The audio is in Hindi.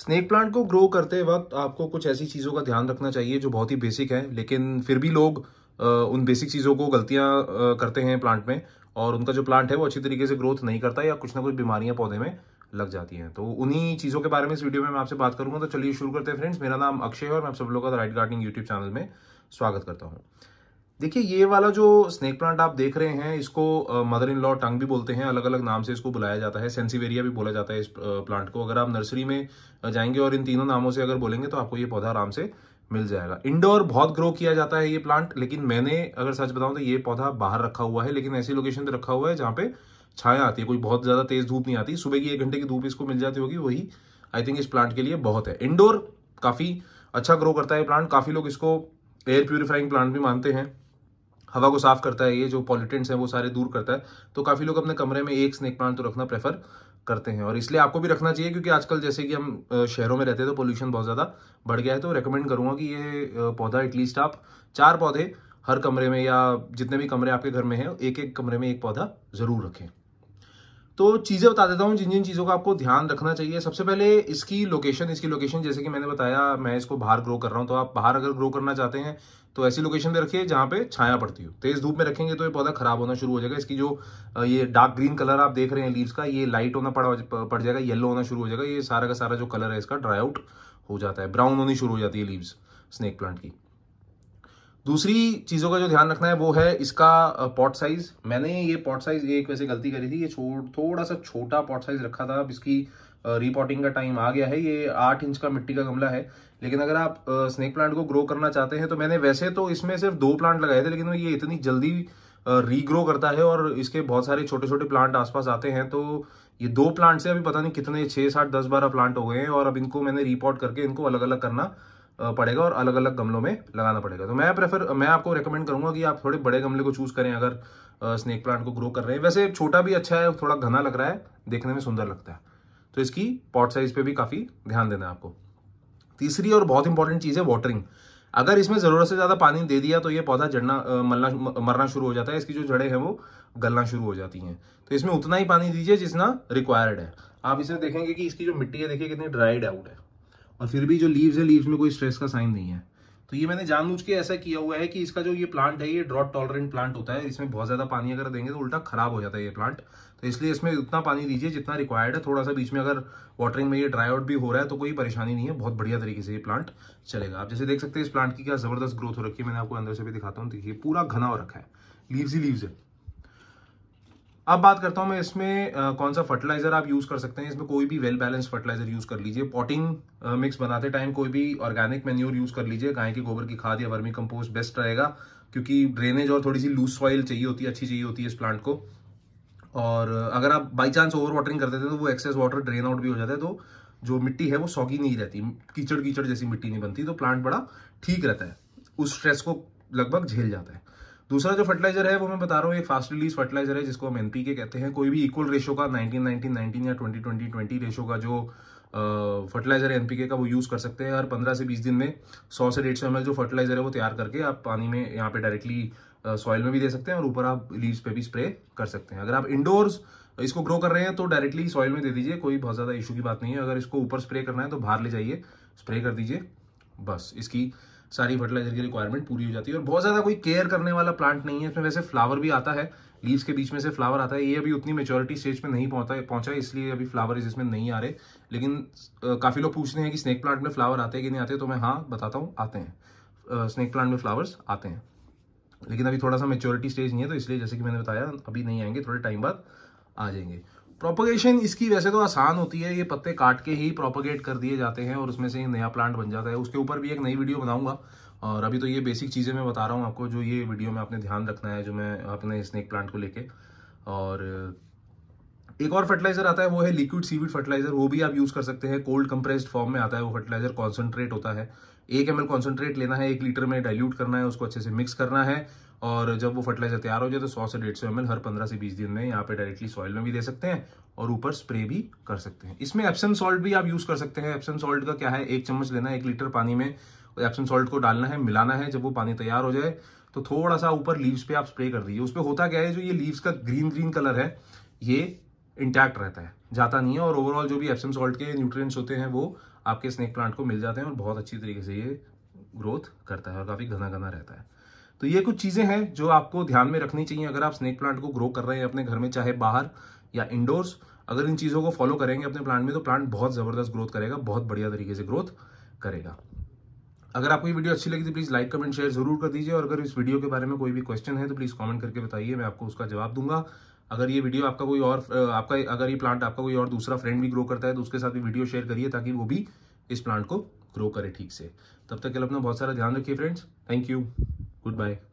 स्नेक प्लांट को ग्रो करते वक्त आपको कुछ ऐसी चीज़ों का ध्यान रखना चाहिए जो बहुत ही बेसिक है लेकिन फिर भी लोग उन बेसिक चीज़ों को गलतियाँ करते हैं प्लांट में और उनका जो प्लांट है वो अच्छी तरीके से ग्रोथ नहीं करता या कुछ ना कुछ बीमारियाँ पौधे में लग जाती हैं तो उन्हीं चीज़ों के बारे में इस वीडियो में मैं आपसे बात करूंगा तो चलिए शुरू करते हैं फ्रेंड्स मेरा नाम अक्षय है और मैं आप सब लोगों का राइट गार्डनिंग यूट्यूब चैनल में स्वागत करता हूँ देखिए ये वाला जो स्नेक प्लांट आप देख रहे हैं इसको मदर इन लॉ टंग भी बोलते हैं अलग अलग नाम से इसको बुलाया जाता है सेंसिवेरिया भी बोला जाता है इस प्लांट को अगर आप नर्सरी में जाएंगे और इन तीनों नामों से अगर बोलेंगे तो आपको ये पौधा आराम से मिल जाएगा इंडोर बहुत ग्रो किया जाता है ये प्लांट लेकिन मैंने अगर सच बताऊं तो ये पौधा बाहर रखा हुआ है लेकिन ऐसी लोकेशन पर रखा हुआ है जहाँ पे छाया आती है कोई बहुत ज्यादा तेज धूप नहीं आती सुबह की एक घंटे की धूप इसको मिल जाती होगी वही आई थिंक इस प्लांट के लिए बहुत है इंडोर काफी अच्छा ग्रो करता है प्लांट काफी लोग इसको एयर प्यूरिफाइंग प्लांट भी मानते हैं हवा को साफ करता है ये जो पॉलिटेंट्स हैं वो सारे दूर करता है तो काफ़ी लोग अपने कमरे में एक स्नेक प्लांट तो रखना प्रेफर करते हैं और इसलिए आपको भी रखना चाहिए क्योंकि आजकल जैसे कि हम शहरों में रहते हैं तो पोल्यूशन बहुत ज़्यादा बढ़ गया है तो रिकमेंड करूँगा कि ये पौधा एटलीस्ट आप चार पौधे हर कमरे में या जितने भी कमरे आपके घर में हैं एक एक कमरे में एक पौधा ज़रूर रखें तो चीज़ें बता देता हूँ जिन जिन चीज़ों का आपको ध्यान रखना चाहिए सबसे पहले इसकी लोकेशन इसकी लोकेशन जैसे कि मैंने बताया मैं इसको बाहर ग्रो कर रहा हूँ तो आप बाहर अगर ग्रो करना चाहते हैं तो ऐसी लोकेशन पे रखिए जहाँ पे छाया पड़ती हो तेज धूप में रखेंगे तो ये पौधा खराब होना शुरू हो जाएगा इसकी जो ये डार्क ग्रीन कलर आप देख रहे हैं लीव्स का ये लाइट होना पड़ पड़ जाएगा येलो होना शुरू हो जाएगा ये सारा का सारा जो कलर है इसका ड्राई आउट हो जाता है ब्राउन होनी शुरू हो जाती है लीव्स स्नेक प्लांट की दूसरी चीज़ों का जो ध्यान रखना है वो है इसका पॉट साइज मैंने ये पॉट साइज एक वैसे गलती करी थी ये छोड़ थोड़ा सा छोटा पॉट साइज रखा था अब इसकी रीपॉटिंग का टाइम आ गया है ये आठ इंच का मिट्टी का गमला है लेकिन अगर आप स्नेक प्लांट को ग्रो करना चाहते हैं तो मैंने वैसे तो इसमें सिर्फ दो प्लांट लगाए थे लेकिन ये इतनी जल्दी रीग्रो करता है और इसके बहुत सारे छोटे छोटे प्लांट आसपास आते हैं तो ये दो प्लांट से अभी पता नहीं कितने छः सात दस बारह प्लांट हो गए हैं और अब इनको मैंने रिपोर्ट करके इनको अलग अलग करना पड़ेगा और अलग अलग गमलों में लगाना पड़ेगा तो मैं प्रेफर मैं आपको रेकमेंड करूंगा कि आप थोड़े बड़े गमले को चूज करें अगर स्नेक प्लांट को ग्रो कर रहे हैं वैसे छोटा भी अच्छा है थोड़ा घना लग रहा है देखने में सुंदर लगता है तो इसकी पॉट साइज पे भी काफ़ी ध्यान देना है आपको तीसरी और बहुत इंपॉर्टेंट चीज़ है वाटरिंग अगर इसमें ज़रूरत से ज़्यादा पानी दे दिया तो ये पौधा जड़ना मलना मरना शुरू हो जाता है इसकी जो जड़ें हैं वो गलना शुरू हो जाती हैं तो इसमें उतना ही पानी दीजिए जितना रिक्वायर्ड है आप इसमें देखेंगे कि इसकी जो मिट्टी है देखिए कितनी ड्राइड आउट है और फिर भी जो लीव्स है लीव्स में कोई स्ट्रेस का साइन नहीं है तो ये मैंने जानबूझ के ऐसा किया हुआ है कि इसका जो ये प्लांट है ये ड्रॉट टॉलरेंट प्लांट होता है इसमें बहुत ज़्यादा पानी अगर देंगे तो उल्टा खराब हो जाता है ये प्लांट तो इसलिए इसमें उतना पानी दीजिए जितना रिक्वायर्ड है थोड़ा सा बीच में अगर वाटरिंग में ये ड्राई आउट भी हो रहा है तो कोई परेशानी नहीं है बहुत बढ़िया तरीके से ये प्लांट चलेगा आप जैसे देख सकते हैं इस प्लांट की क्या ज़बरदस्त ग्रोथ हो रखी है मैंने आपको अंदर से भी दिखाता हूँ देखिए पूरा घना हो रखा है लीव्स ही लीव्स है अब बात करता हूं मैं इसमें आ, कौन सा फर्टिलाइजर आप यूज कर सकते हैं इसमें कोई भी वेल बैलेंस फर्टिलाइजर यूज कर लीजिए पॉटिंग मिक्स बनाते टाइम कोई भी ऑर्गेनिक मेन्यूर यूज कर लीजिए गाय के गोबर की खाद या वर्मी कंपोस्ट बेस्ट रहेगा क्योंकि ड्रेनेज और थोड़ी सी लूज सॉइल चाहिए होती है अच्छी चाहिए होती है इस प्लांट को और अगर आप बाई चांस ओवर वाटरिंग करते थे तो वो एक्सेस वाटर ड्रेन आउट भी हो जाता है तो जो मिट्टी है वो सौगी नहीं रहती कीचड़ कीचड़ जैसी मिट्टी नहीं बनती तो प्लांट बड़ा ठीक रहता है उस स्ट्रेस को लगभग झेल जाता है दूसरा जो फर्टिलाइजर है वो मैं बता रहा हूँ एक फास्ट रिलीज फर्टिलाइजर है जिसको हम एनपीके कहते हैं कोई भी इक्वल रेशो का 19 19 19 या 20 20 20 रेशो का जो फर्टिलाइजर है एनपीके का वो यूज़ कर सकते हैं हर 15 से 20 दिन में 100 से 150 सौ जो फर्टिलाइजर है वो तैयार करके आप पानी में यहाँ पे डायरेक्टली सॉइल में भी दे सकते हैं और ऊपर आप लीव्स पे भी स्प्रे कर सकते हैं अगर आप इंडोर्स इसको ग्रो कर रहे हैं तो डायरेक्टली सॉइल में दे दीजिए कोई बहुत ज़्यादा इशू की बात नहीं है अगर इसको ऊपर स्प्रे करना है तो बाहर ले जाइए स्प्रे कर दीजिए बस इसकी सारी फर्टिलाइजर की रिक्वायरमेंट पूरी हो जाती है और बहुत ज़्यादा कोई केयर करने वाला प्लांट नहीं है इसमें वैसे फ्लावर भी आता है लीव्स के बीच में से फ्लावर आता है ये अभी उतनी मेचोरिटी स्टेज में नहीं पहुंचा पहुंचा इसलिए अभी फ्लावर इसमें नहीं आ रहे लेकिन काफ़ी लोग पूछते हैं कि स्नेक प्लांट में फ्लावर आते हैं कि नहीं आते तो मैं हाँ बताता हूँ आते हैं स्नेक प्लांट में फ्लावर्स आते हैं लेकिन अभी थोड़ा सा मेच्योरिटी स्टेज नहीं है तो इसलिए जैसे कि मैंने बताया अभी नहीं आएंगे थोड़े टाइम बाद आ जाएंगे प्रोपोगेशन इसकी वैसे तो आसान होती है ये पत्ते काट के ही प्रोपोगेट कर दिए जाते हैं और उसमें से नया प्लांट बन जाता है उसके ऊपर भी एक नई वीडियो बनाऊंगा और अभी तो ये बेसिक चीज़ें मैं बता रहा हूँ आपको जो ये वीडियो में आपने ध्यान रखना है जो मैं अपने स्नेक प्लांट को लेके और एक और फर्टिलाइजर आता है वो है लिक्विड सीविड फर्टिलाइजर वो भी आप यूज़ कर सकते हैं कोल्ड कंप्रेस्ड फॉर्म में आता है वो फर्टिलाइजर कॉन्सेंट्रेट होता है एक एम कॉन्सेंट्रेट लेना है एक लीटर में डाइल्यूट करना है उसको अच्छे से मिक्स करना है और जब वो फर्टिलाइजर तैयार हो जाए तो 100 से 150 सौ हर 15 से 20 दिन में यहाँ पे डायरेक्टली सॉइल में भी दे सकते हैं और ऊपर स्प्रे भी कर सकते हैं इसमें एप्सम सॉल्ट भी आप यूज कर सकते हैं एप्सम सॉल्ट का क्या है एक चम्मच लेना है एक लीटर पानी में एप्सम सॉल्ट को डालना है मिलाना है जब वो पानी तैयार हो जाए तो थोड़ा सा ऊपर लीव्स पे आप स्प्रे कर दीजिए उस पर होता क्या है जो ये लीव्स का ग्रीन ग्रीन कलर है ये इंटैक्ट रहता है जाता नहीं है और ओवरऑल जो भी एप्सम सॉल्ट के न्यूट्रिएंट्स होते हैं वो आपके स्नेक प्लांट को मिल जाते हैं और बहुत अच्छी तरीके से ये ग्रोथ करता है और काफ़ी घना घना रहता है तो ये कुछ चीज़ें हैं जो आपको ध्यान में रखनी चाहिए अगर आप स्नेक प्लांट को ग्रो कर रहे हैं अपने घर में चाहे बाहर या इंडोर्स अगर इन चीज़ों को फॉलो करेंगे अपने प्लांट में तो प्लांट बहुत ज़बरदस्त ग्रोथ करेगा बहुत बढ़िया तरीके से ग्रोथ करेगा अगर आपको ये वीडियो अच्छी लगी तो प्लीज़ लाइक कमेंट शेयर जरूर कर दीजिए और अगर इस वीडियो के बारे में कोई भी क्वेश्चन है तो प्लीज़ कमेंट करके बताइए मैं आपको उसका जवाब दूंगा अगर ये वीडियो आपका कोई और आपका अगर ये प्लांट आपका कोई और दूसरा फ्रेंड भी ग्रो करता है तो उसके साथ भी वीडियो शेयर करिए ताकि वो भी इस प्लांट को ग्रो करे ठीक से तब तक के लिए अपना बहुत सारा ध्यान रखिए friends thank you good bye